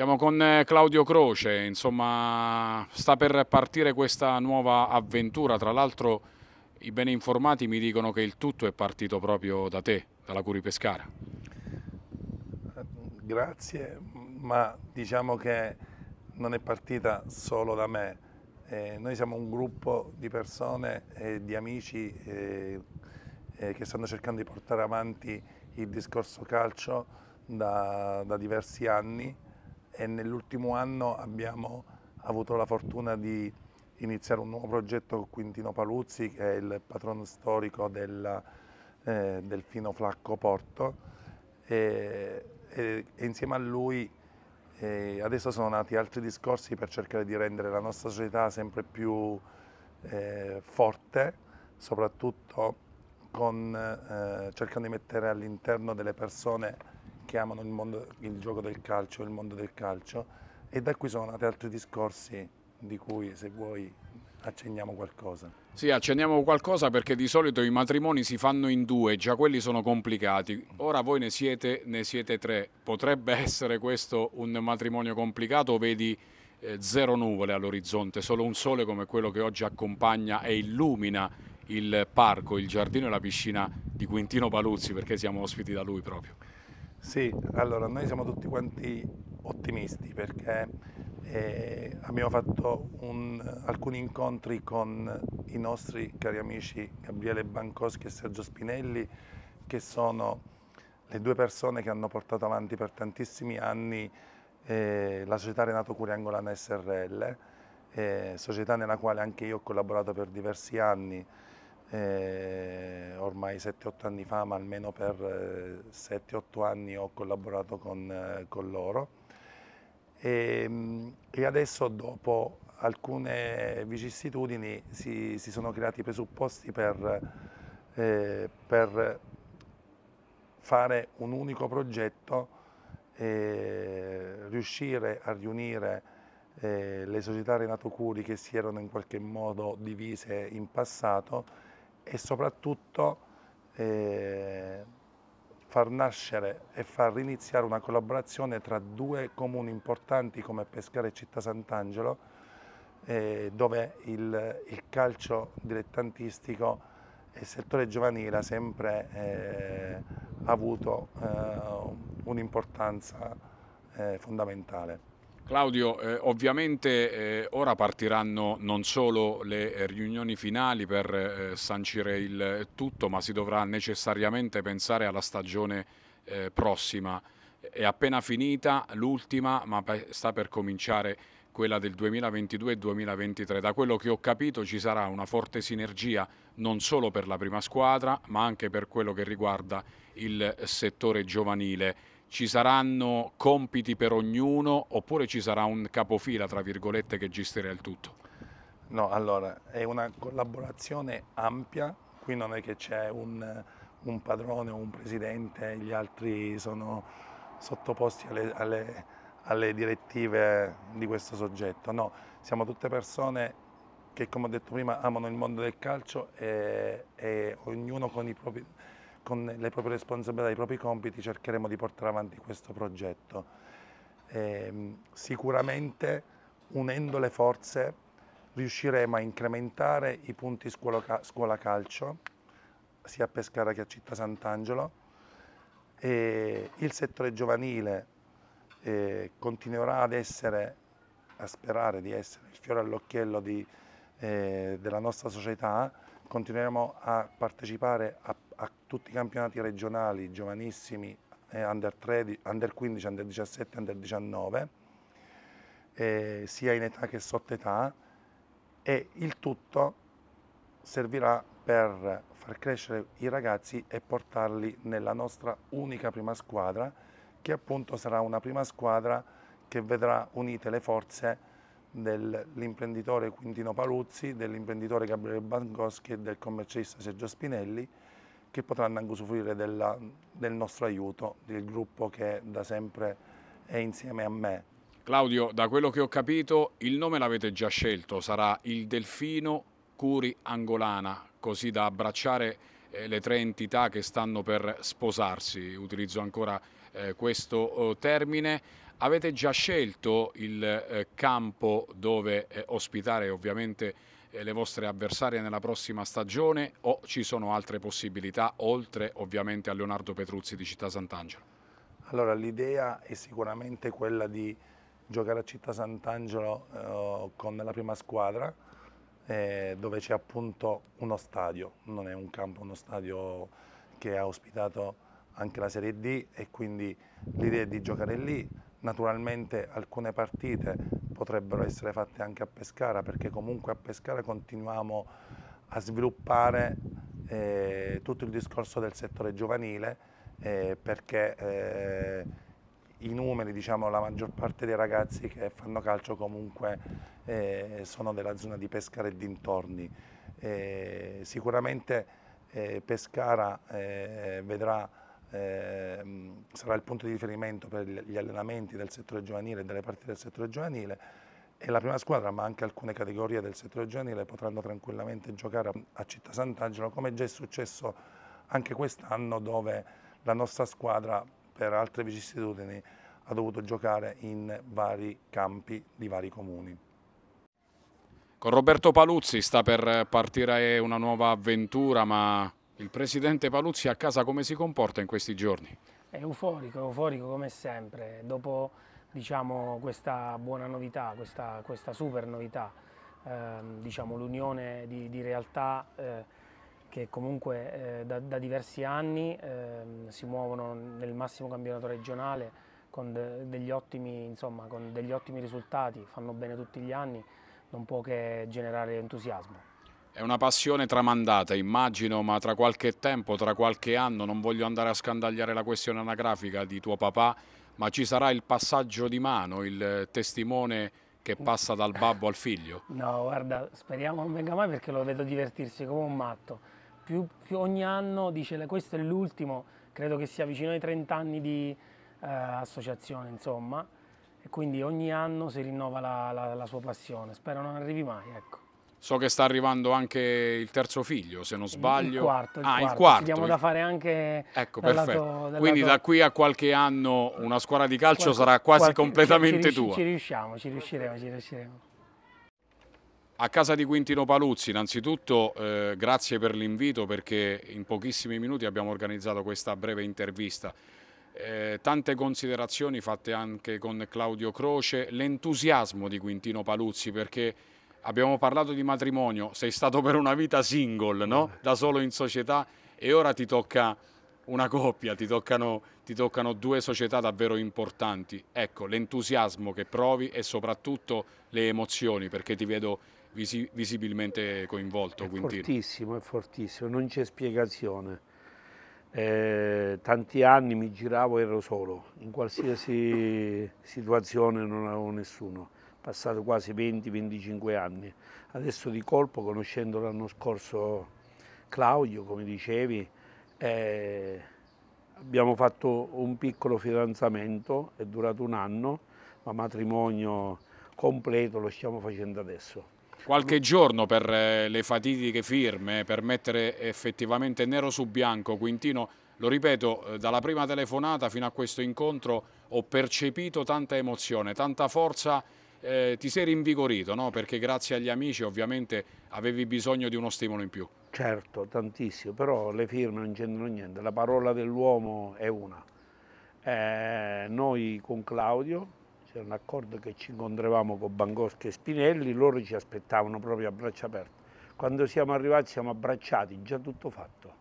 Siamo con eh, Claudio Croce, insomma sta per partire questa nuova avventura, tra l'altro i ben informati mi dicono che il tutto è partito proprio da te, dalla Curi Pescara. Eh, grazie, ma diciamo che non è partita solo da me, eh, noi siamo un gruppo di persone e eh, di amici eh, eh, che stanno cercando di portare avanti il discorso calcio da, da diversi anni e nell'ultimo anno abbiamo avuto la fortuna di iniziare un nuovo progetto con Quintino Paluzzi che è il patrono storico del eh, Delfino Flacco Porto e, e, e insieme a lui e adesso sono nati altri discorsi per cercare di rendere la nostra società sempre più eh, forte, soprattutto con, eh, cercando di mettere all'interno delle persone che amano il, mondo, il gioco del calcio, il mondo del calcio e da qui sono nati altri discorsi di cui se vuoi accenniamo qualcosa. Sì, accenniamo qualcosa perché di solito i matrimoni si fanno in due, già quelli sono complicati. Ora voi ne siete, ne siete tre. Potrebbe essere questo un matrimonio complicato? Vedi eh, zero nuvole all'orizzonte, solo un sole come quello che oggi accompagna e illumina il parco, il giardino e la piscina di Quintino Paluzzi perché siamo ospiti da lui proprio. Sì, allora noi siamo tutti quanti ottimisti perché eh, abbiamo fatto un, alcuni incontri con i nostri cari amici Gabriele Bancoschi e Sergio Spinelli che sono le due persone che hanno portato avanti per tantissimi anni eh, la società Renato Curi Curiangolana SRL, eh, società nella quale anche io ho collaborato per diversi anni eh, ormai 7-8 anni fa, ma almeno per 7-8 eh, anni ho collaborato con, eh, con loro. E, ehm, e, adesso, dopo alcune vicissitudini, si, si sono creati i presupposti per, eh, per, fare un unico progetto, eh, riuscire a riunire eh, le società Renato Curi che si erano in qualche modo divise in passato e soprattutto eh, far nascere e far iniziare una collaborazione tra due comuni importanti come Pescara e Città Sant'Angelo, eh, dove il, il, calcio dilettantistico e il settore giovanile ha sempre eh, avuto eh, un'importanza eh, fondamentale. Claudio, eh, ovviamente eh, ora partiranno non solo le eh, riunioni finali per eh, sancire il eh, tutto, ma si dovrà necessariamente pensare alla stagione eh, prossima. È appena finita l'ultima, ma sta per cominciare quella del 2022 2023. Da quello che ho capito ci sarà una forte sinergia non solo per la prima squadra, ma anche per quello che riguarda il settore giovanile ci saranno compiti per ognuno oppure ci sarà un capofila, tra virgolette, che gestirà il tutto? No, allora, è una collaborazione ampia, qui non è che c'è un, un padrone o un presidente, gli altri sono sottoposti alle, alle, alle direttive di questo soggetto, no, siamo tutte persone che come ho detto prima amano il mondo del calcio e, e ognuno con i propri con le proprie responsabilità, i propri compiti cercheremo di portare avanti questo progetto. E, ehm, sicuramente unendo le forze riusciremo a incrementare i punti scuola, scuola calcio sia a Pescara che a Città Sant'Angelo e il settore giovanile eh, continuerà ad essere, a sperare di essere il fiore all'occhiello eh, della nostra società, continueremo a partecipare a a tutti i campionati regionali giovanissimi, eh, under, 13, under 15, under 17, under 19, eh, sia in età che sotto età, e il tutto servirà per far crescere i ragazzi e portarli nella nostra unica prima squadra, che appunto sarà una prima squadra che vedrà unite le forze dell'imprenditore Quintino Paluzzi, dell'imprenditore Gabriele Bangoschi e del commercialista Sergio Spinelli che potranno anche usufruire della, del nostro aiuto, del gruppo che da sempre è insieme a me. Claudio, da quello che ho capito, il nome l'avete già scelto, sarà il Delfino Curi Angolana, così da abbracciare eh, le tre entità che stanno per sposarsi, utilizzo ancora eh, questo eh, termine. Avete già scelto il eh, campo dove eh, ospitare ovviamente le vostre avversarie nella prossima stagione o ci sono altre possibilità oltre ovviamente a Leonardo Petruzzi di Città Sant'Angelo? Allora l'idea è sicuramente quella di giocare a Città Sant'Angelo eh, con la prima squadra eh, dove c'è appunto uno stadio, non è un campo, uno stadio che ha ospitato anche la Serie D e quindi l'idea è di giocare lì, naturalmente alcune partite potrebbero essere fatte anche a Pescara, perché comunque a Pescara continuiamo a sviluppare eh, tutto il discorso del settore giovanile, eh, perché eh, i numeri, diciamo, la maggior parte dei ragazzi che fanno calcio comunque eh, sono della zona di Pescara e dintorni. Eh, sicuramente eh, Pescara vedrà Ehm, sarà il punto di riferimento per gli allenamenti del settore giovanile e delle partite del settore giovanile e la prima squadra, ma anche alcune categorie del settore giovanile potranno tranquillamente giocare a Città Sant'Angelo, come già è successo anche quest'anno dove la nostra squadra per altre vicissitudini ha dovuto giocare in vari campi di vari comuni. Con Roberto Paluzzi sta per partire una nuova avventura, ma il presidente Paluzzi a casa come si comporta in questi giorni? È euforico, euforico come sempre, dopo diciamo, questa buona novità, questa, questa super novità, ehm, diciamo, l'unione di, di, realtà eh, che comunque eh, da, da, diversi anni ehm, si muovono nel massimo campionato regionale con, de, degli ottimi, insomma, con degli ottimi risultati, fanno bene tutti gli anni, non può che generare entusiasmo. È una passione tramandata, immagino, ma tra qualche tempo, tra qualche anno, non voglio andare a scandagliare la questione anagrafica di tuo papà, ma ci sarà il passaggio di mano, il testimone che passa dal babbo al figlio? No, guarda, speriamo non venga mai perché lo vedo divertirsi come un matto. Più, più ogni anno dice questo è l'ultimo, credo che sia vicino ai 30 anni di eh, associazione, insomma, e quindi ogni anno si rinnova la, la, la sua passione. Spero non arrivi mai, ecco. So che sta arrivando anche il terzo figlio, se non sbaglio. Il quarto. Il ah, quarto. il quarto. Abbiamo da fare anche. Ecco, perfetto. Lato, Quindi lato... da qui a qualche anno una squadra di calcio Qualc sarà quasi qualche... completamente ci, ci tua. Ci riusciamo, ci riusciremo, ci riusciremo. A casa di Quintino Paluzzi, innanzitutto eh, grazie per l'invito perché in pochissimi minuti abbiamo organizzato questa breve intervista. Eh, tante considerazioni fatte anche con Claudio Croce, l'entusiasmo di Quintino Paluzzi perché abbiamo parlato di matrimonio, sei stato per una vita single, no? Eh. da solo in società e ora ti tocca una coppia, ti toccano, ti toccano due società davvero importanti. Ecco, l'entusiasmo che provi e soprattutto le emozioni, perché ti vedo visi visibilmente coinvolto. È Quintino. fortissimo, è fortissimo, non c'è spiegazione. Eh, tanti anni mi giravo, ero solo, in qualsiasi situazione non avevo nessuno passato quasi 20-25 anni. Adesso di colpo, conoscendo l'anno scorso Claudio, come dicevi, eh, abbiamo fatto un piccolo fidanzamento, è durato un anno, ma matrimonio completo lo stiamo facendo adesso. Qualche giorno per eh, le fatidiche firme, per mettere effettivamente nero su bianco, Quintino, lo ripeto, eh, dalla prima telefonata fino a questo incontro ho percepito tanta emozione, tanta forza eh, ti sei rinvigorito, no? perché grazie agli amici ovviamente avevi bisogno di uno stimolo in più. Certo, tantissimo, però le firme non c'entrano niente, la parola dell'uomo è una. Eh, noi con Claudio c'era un accordo che ci incontravamo con Bangoschi e Spinelli, loro ci aspettavano proprio a braccia aperte. Quando siamo arrivati siamo abbracciati, già tutto fatto.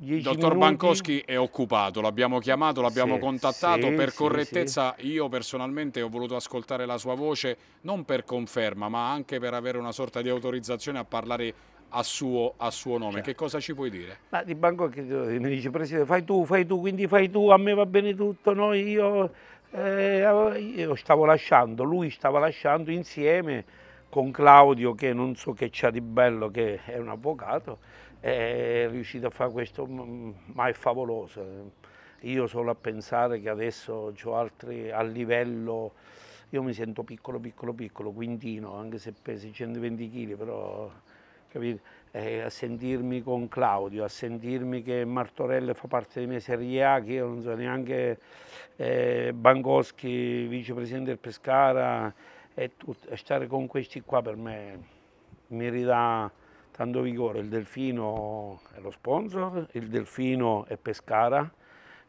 10 Dottor minuti. Bankowski è occupato, l'abbiamo chiamato, l'abbiamo sì, contattato, sì, per correttezza sì, io personalmente ho voluto ascoltare la sua voce non per conferma ma anche per avere una sorta di autorizzazione a parlare a suo, a suo nome. Certo. Che cosa ci puoi dire? Ma di Bankowski eh, mi dice Presidente fai tu, fai tu, quindi fai tu, a me va bene tutto, no, io, eh, io stavo lasciando, lui stava lasciando insieme con Claudio che non so che c'ha di bello, che è un avvocato è riuscito a fare questo, mm, mm, ma è favoloso. Io solo a pensare che adesso ho altri a livello, io mi sento piccolo, piccolo, piccolo, quintino, anche se pesi 120 kg, però eh, a sentirmi con Claudio, a sentirmi che Martorelle fa parte di mia Serie A, che io non so neanche eh, Bangoschi, vicepresidente del Pescara, e, tutto, e stare con questi qua per me mi ridà dando vigore il Delfino è lo sponsor, il Delfino è Pescara,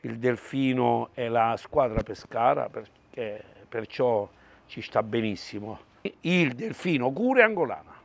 il Delfino è la squadra Pescara, perché, perciò ci sta benissimo. Il Delfino Cure Angolana.